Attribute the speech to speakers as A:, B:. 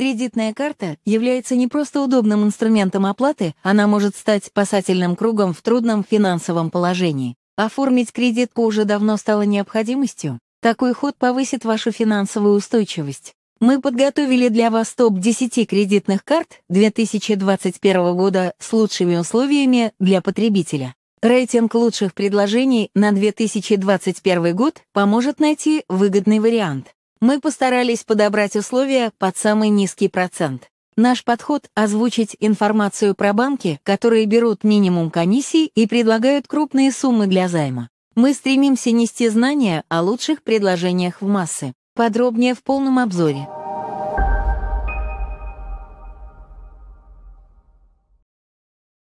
A: Кредитная карта является не просто удобным инструментом оплаты, она может стать спасательным кругом в трудном финансовом положении. Оформить кредитку уже давно стало необходимостью. Такой ход повысит вашу финансовую устойчивость. Мы подготовили для вас топ-10 кредитных карт 2021 года с лучшими условиями для потребителя. Рейтинг лучших предложений на 2021 год поможет найти выгодный вариант. Мы постарались подобрать условия под самый низкий процент. Наш подход — озвучить информацию про банки, которые берут минимум комиссий и предлагают крупные суммы для займа. Мы стремимся нести знания о лучших предложениях в массы. Подробнее в полном обзоре.